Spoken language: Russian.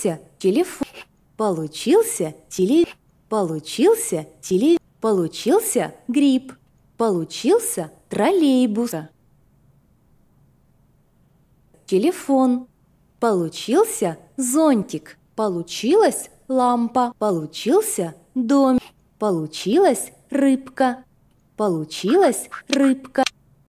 Получился телефон. Получился теле... Получился теле... Получился гриб. Получился троллейбус. Телефон. Получился зонтик. Получилась лампа. Получился дом. Получилась рыбка. Получилась рыбка.